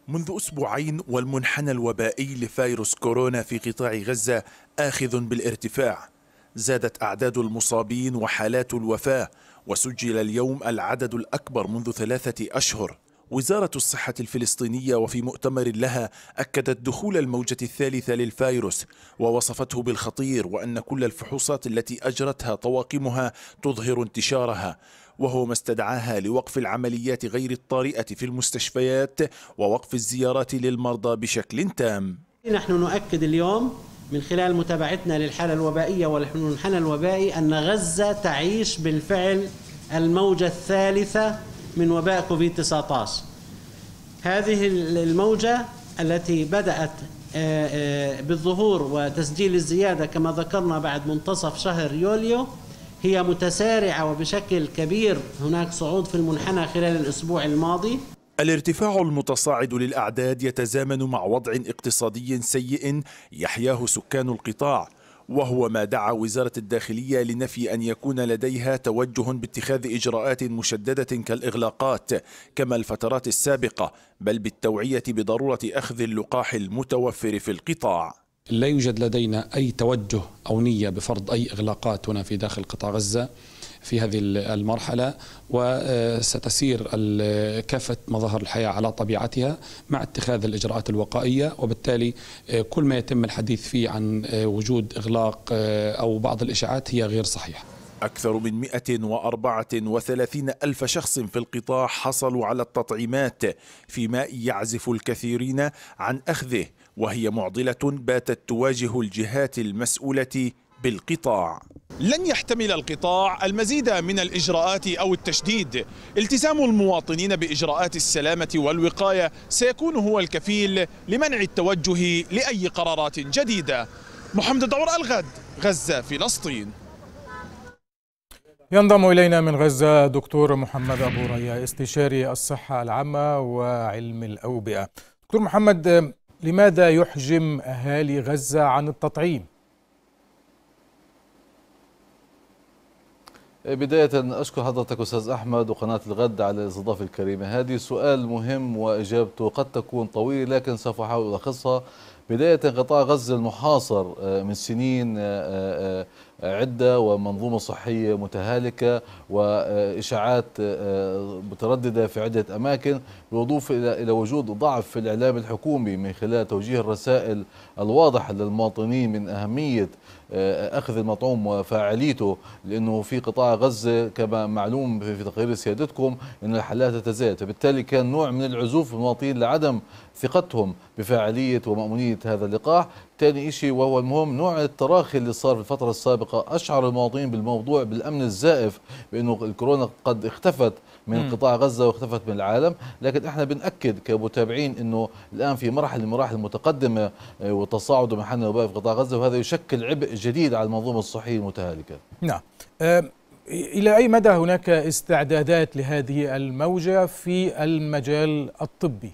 منذ اسبوعين والمنحنى الوبائي لفيروس كورونا في قطاع غزه اخذ بالارتفاع. زادت اعداد المصابين وحالات الوفاه وسجل اليوم العدد الاكبر منذ ثلاثه اشهر وزارة الصحة الفلسطينية وفي مؤتمر لها أكدت دخول الموجة الثالثة للفيروس ووصفته بالخطير وأن كل الفحوصات التي أجرتها طواقمها تظهر انتشارها وهو ما استدعاها لوقف العمليات غير الطارئة في المستشفيات ووقف الزيارات للمرضى بشكل تام
نحن نؤكد اليوم من خلال متابعتنا للحالة الوبائية والمنحنى الوبائي أن غزة تعيش بالفعل الموجة الثالثة من وباء كوفيد 19 هذه الموجة التي بدأت آه، آه، بالظهور وتسجيل الزيادة كما ذكرنا بعد منتصف شهر يوليو هي متسارعة وبشكل كبير هناك صعود في المنحنى خلال الأسبوع الماضي الارتفاع
المتصاعد للأعداد يتزامن مع وضع اقتصادي سيء يحياه سكان القطاع وهو ما دعا وزارة الداخلية لنفي أن يكون لديها توجه باتخاذ إجراءات مشددة كالإغلاقات كما الفترات السابقة بل بالتوعية بضرورة أخذ اللقاح المتوفر في القطاع لا يوجد
لدينا أي توجه أو نية بفرض أي إغلاقات هنا في داخل قطاع غزة في هذه المرحلة وستسير كافة مظاهر الحياة على طبيعتها مع اتخاذ الإجراءات الوقائية وبالتالي آه، كل ما يتم الحديث فيه عن آه، وجود إغلاق آه، أو بعض الإشاعات
هي غير صحيحة أكثر من 134 ألف شخص في القطاع حصلوا على التطعيمات فيما يعزف الكثيرين عن أخذه وهي معضلة باتت تواجه الجهات المسؤولة بالقطاع لن يحتمل القطاع المزيد من الاجراءات او التشديد التزام المواطنين باجراءات السلامه والوقايه سيكون هو الكفيل لمنع التوجه لاي قرارات جديده محمد دور الغد غزه فلسطين
ينضم إلينا من غزة دكتور محمد أبو ريا استشاري الصحة العامة وعلم الأوبئة دكتور محمد لماذا يحجم أهالي غزة عن التطعيم؟
بداية أشكر حضرتك أستاذ أحمد وقناة الغد على الاستضافة الكريمة هذه سؤال مهم وإجابته قد تكون طويلة لكن سوف أحاول ألخصها بداية قطاع غزة المحاصر آه، من سنين آه، آه، عدة ومنظومة صحية متهالكة وإشاعات مترددة في عدة أماكن بالوضوف إلى وجود ضعف في الإعلام الحكومي من خلال توجيه الرسائل الواضحة للمواطنين من أهمية آه، اخذ المطعوم وفاعليته لانه في قطاع غزه كما معلوم في تقرير سيادتكم ان الحالات تتزايد فبالتالي كان نوع من العزوف المواطنين لعدم ثقتهم بفاعليه ومامونيه هذا اللقاح ثاني شيء وهو المهم نوع التراخي اللي صار في الفتره السابقه اشعر المواطنين بالموضوع بالامن الزائف بانه الكورونا قد اختفت من قطاع غزه واختفت من العالم لكن احنا بناكد كمتابعين انه الان في مرحله المراحل المتقدمه آه، وتصاعد محن الوباء في قطاع غزه وهذا يشكل عبء جديد على المنظومه الصحيه المتهالكه
نعم آه، إلى أي مدى هناك استعدادات لهذه الموجة في المجال الطبي؟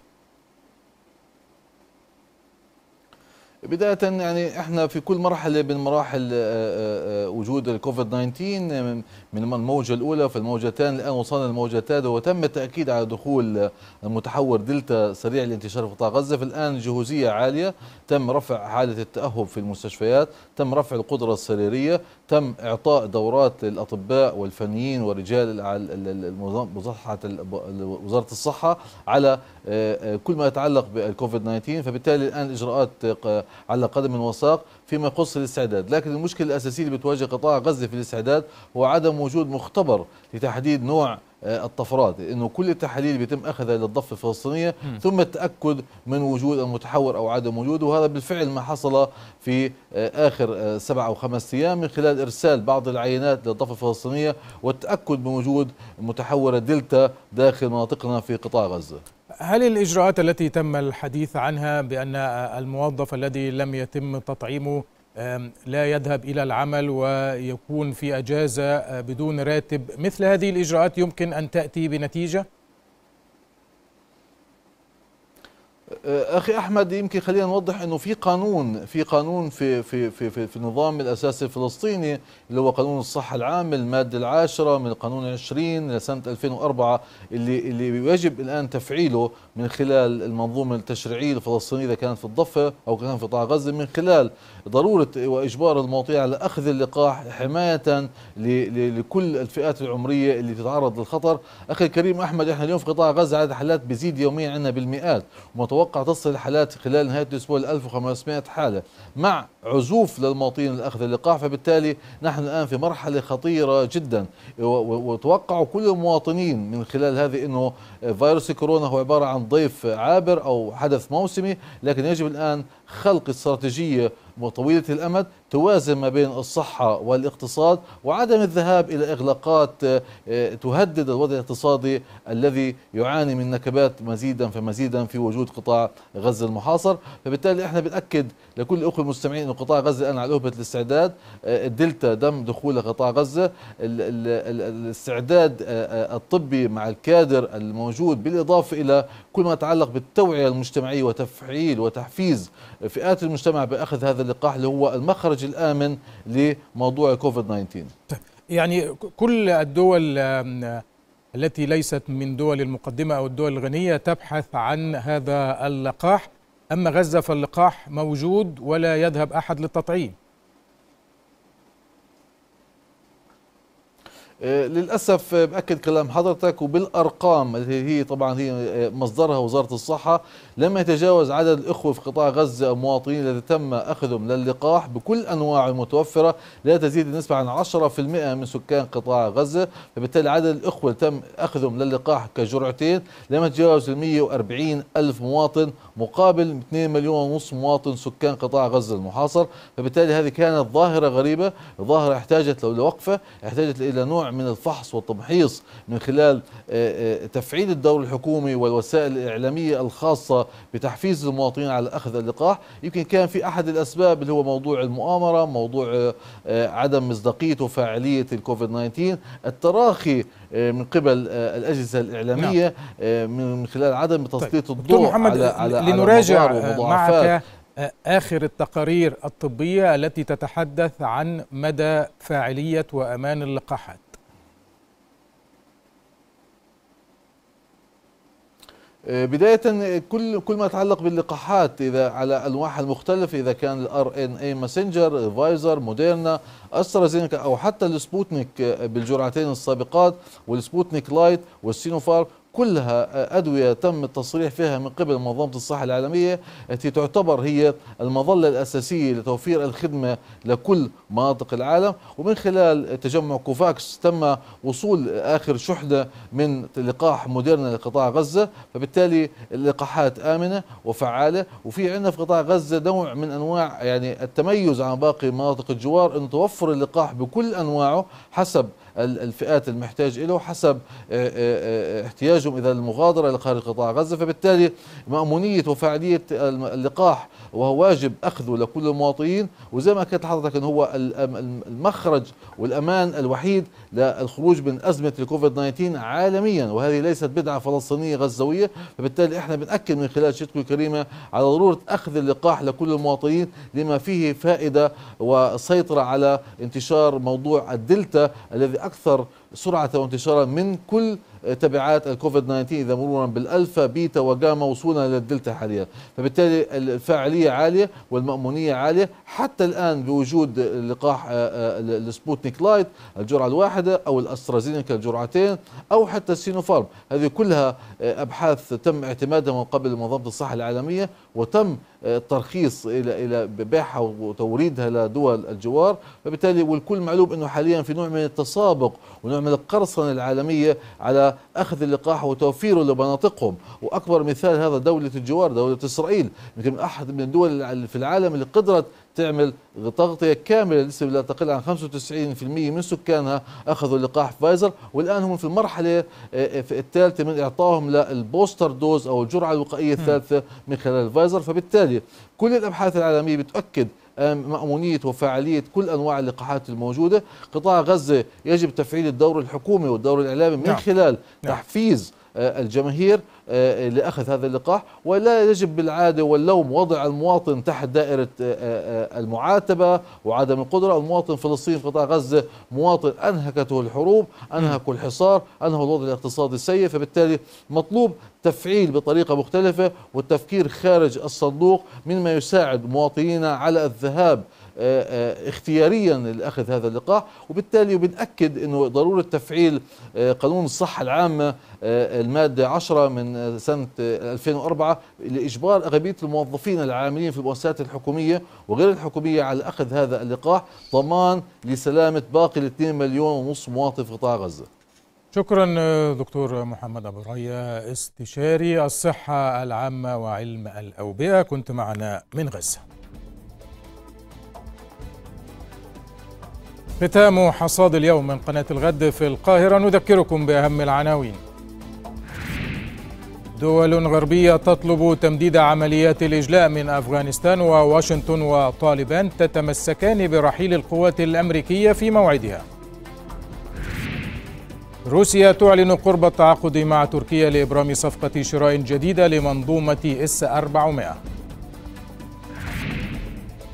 بداية يعني
احنا في كل مرحلة من مراحل آه، آه، آه، وجود الكوفيد 19 من الموجة الأولى في الموجة الثانية الآن وصلنا للموجة الثالثة وتم التأكيد على دخول المتحور دلتا سريع الانتشار في قطاع غزة فالآن جهوزية عالية تم رفع حالة التأهب في المستشفيات تم رفع القدرة السريرية تم إعطاء دورات للأطباء والفنيين ورجال وزارة الصحة على كل ما يتعلق بالكوفيد 19 فبالتالي الآن الإجراءات على قدم وساق فيما يخص الاستعداد لكن المشكلة الأساسية اللي بتواجه قطاع غزة في الاستعداد هو عدم وجود مختبر لتحديد نوع آه، الطفرات انه كل التحاليل بيتم اخذها للضفه الفلسطينيه ثم التاكد من وجود المتحور او عدم وجوده وهذا بالفعل ما حصل في آه، اخر آه، سبعة او خمس ايام من خلال ارسال بعض العينات للضفه الفلسطينيه والتاكد من وجود متحوره دلتا داخل مناطقنا في قطاع غزه
هل الإجراءات التي تم الحديث عنها بأن الموظف الذي لم يتم تطعيمه لا يذهب إلى العمل ويكون في أجازة بدون راتب مثل هذه الإجراءات يمكن أن تأتي بنتيجة؟
اخي احمد يمكن خلينا نوضح انه في قانون في قانون في في في في, في النظام الاساسي الفلسطيني اللي هو قانون الصحه العامه الماده العاشره من القانون 20 لسنه 2004 اللي اللي يجب الان تفعيله من خلال المنظومه التشريعيه الفلسطينيه اذا كانت في الضفه او كانت في قطاع غزه من خلال ضروره واجبار المواطنين على اخذ اللقاح حمايه لكل الفئات العمريه اللي تتعرض للخطر اخي الكريم احمد احنا اليوم في قطاع غزه عدد الحالات بيزيد يوميا عندنا بالمئات تتوقع تصل الحالات خلال نهاية الأسبوع ل 1500 حالة مع عزوف للمواطنين لأخذ اللقاح فبالتالي نحن الآن في مرحلة خطيرة جدا وتوقعوا كل المواطنين من خلال هذه أنه فيروس كورونا هو عبارة عن ضيف عابر أو حدث موسمي لكن يجب الآن خلق استراتيجية طويلة الأمد توازن ما بين الصحة والاقتصاد وعدم الذهاب إلى إغلاقات آه، تهدد الوضع الاقتصادي الذي يعاني من نكبات مزيدا فمزيدا في وجود قطاع غزة المحاصر فبالتالي احنا بنأكد لكل الأخوة المستمعين أن قطاع غزة الآن على أهبة الاستعداد آه، الدلتا دم دخول قطاع غزة الاستعداد آه، الطبي مع الكادر الموجود بالإضافة إلى كل ما يتعلق بالتوعية المجتمعية وتفعيل وتحفيز فئات المجتمع بأخذ هذا اللقاح اللي هو المخرج الامن لموضوع كوفيد 19 طيب،
يعني كل الدول التي ليست من دول المقدمه او الدول الغنيه تبحث عن هذا اللقاح اما غزه فاللقاح موجود ولا يذهب احد للتطعيم
آه، للأسف آه، بأكد كلام حضرتك وبالأرقام التي هي طبعا هي آه، مصدرها وزارة الصحة لم يتجاوز عدد الإخوة في قطاع غزة المواطنين الذي تم أخذهم للقاح بكل أنواع المتوفرة لا تزيد النسبة عن 10% من سكان قطاع غزة فبالتالي عدد الإخوة اللي تم أخذهم للقاح كجرعتين لم يتجاوز 140 ألف مواطن مقابل 2 مليون ونص مواطن سكان قطاع غزة المحاصر فبالتالي هذه كانت ظاهرة غريبة ظاهرة احتاجت لوقفة احتاجت إلى نوع من الفحص والتمحيص من خلال آه، آه، تفعيل الدور الحكومي والوسائل الإعلامية الخاصة بتحفيز المواطنين على أخذ اللقاح يمكن كان في أحد الأسباب اللي هو موضوع المؤامرة موضوع آه، عدم مصداقية وفاعلية الكوفيد 19 التراخي آه، من قبل آه، الاجهزه الاعلاميه نعم. آه، من خلال عدم طيب. تسليط طيب. الضوء محمد على على لنراجع على
معك اخر التقارير الطبيه التي تتحدث عن مدى فاعليه وامان اللقاحات
آه، بداية كل كل ما يتعلق باللقاحات إذا على أنواعها المختلفة إذا كان الار ان اي ماسنجر، فايزر، موديرنا، استرازينيكا أو حتى السبوتنيك آه، بالجرعتين السابقات والسبوتنيك لايت والسينوفار كلها أدوية تم التصريح فيها من قبل منظمة الصحة العالمية التي تعتبر هي المظلة الأساسية لتوفير الخدمة لكل مناطق العالم ومن خلال تجمع كوفاكس تم وصول آخر شحنة من لقاح موديرنا لقطاع غزة فبالتالي اللقاحات آمنة وفعالة وفي عندنا في قطاع غزة نوع من أنواع يعني التميز عن باقي مناطق الجوار أن توفر اللقاح بكل أنواعه حسب الفئات المحتاج له حسب آه، آه، آه، احتياجهم إذا المغادرة لخارج قطاع غزة فبالتالي مأمونية وفعالية اللقاح وهو واجب أخذه لكل المواطنين وزي ما كانت حضرتك أن هو المخرج والأمان الوحيد للخروج من أزمة الكوفيد 19 عالميا وهذه ليست بدعة فلسطينية غزوية فبالتالي احنا بنأكد من خلال شتكو الكريمة على ضرورة أخذ اللقاح لكل المواطنين لما فيه فائدة وسيطرة على انتشار موضوع الدلتا الذي أكثر سرعة وانتشارا من كل تبعات الكوفيد 19 اذا مرورا بالالفا بيتا وجاما وصولا للدلتا حاليا فبالتالي الفاعليه عاليه والمامونيه عاليه حتى الان بوجود لقاح آه، آه، السبوتنيك لايت الجرعه الواحده او الاسترازينيكا الجرعتين او حتى السينوفارم هذه كلها آه، ابحاث تم اعتمادها من قبل منظمه الصحه العالميه وتم الترخيص الى الى بيعها وتوريدها لدول الجوار فبالتالي والكل معلوم انه حاليا في نوع من التسابق ونوع من القرصنه العالميه على أخذ اللقاح وتوفيره لمناطقهم وأكبر مثال هذا دولة الجوار دولة إسرائيل يمكن أحد من الدول في العالم اللي قدرت تعمل تغطية كاملة لنسبة لا تقل عن 95% من سكانها أخذوا لقاح فايزر والآن هم في المرحلة آه، الثالثة من إعطائهم للبوستر دوز أو الجرعة الوقائية الثالثة من خلال فايزر فبالتالي كل الأبحاث العالمية بتؤكد مأمونية وفعالية كل أنواع اللقاحات الموجودة قطاع غزة يجب تفعيل الدور الحكومي والدور الإعلامي من نعم. خلال نعم. تحفيز آه، الجماهير آه، لأخذ هذا اللقاح ولا يجب بالعادة واللوم وضع المواطن تحت دائرة آه، المعاتبة وعدم القدرة المواطن فلسطين قطاع غزة مواطن أنهكته الحروب انهكه الحصار انهكه الوضع الاقتصادي السيء فبالتالي مطلوب تفعيل بطريقة مختلفة والتفكير خارج الصندوق مما يساعد مواطنينا على الذهاب آه، آه، اختياريا لاخذ هذا اللقاح وبالتالي بنأكد انه ضروره تفعيل آه، قانون الصحه العامه الماده 10 من سنه 2004 لاجبار اغلبيه الموظفين العاملين في المؤسسات الحكوميه وغير الحكوميه على اخذ هذا اللقاح ضمان لسلامه باقي ال 2 مليون ونص مواطن في قطاع غزه.
شكرا دكتور محمد ابو ريا استشاري الصحه العامه وعلم الاوبئه كنت معنا من غزه. ختام حصاد اليوم من قناة الغد في القاهرة نذكركم بأهم العناوين دول غربية تطلب تمديد عمليات الإجلاء من أفغانستان وواشنطن وطالبان تتمسكان برحيل القوات الأمريكية في موعدها روسيا تعلن قرب التعاقد مع تركيا لإبرام صفقة شراء جديدة لمنظومة إس 400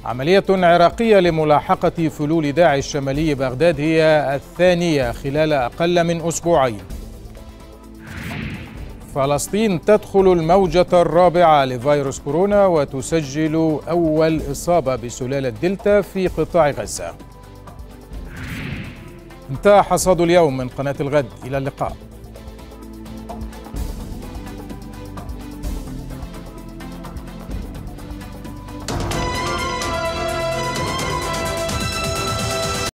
عملية عراقية لملاحقة فلول داعش شمالي بغداد هي الثانية خلال أقل من أسبوعين فلسطين تدخل الموجة الرابعة لفيروس كورونا وتسجل أول إصابة بسلالة دلتا في قطاع غزة انتهى حصاد اليوم من قناة الغد إلى اللقاء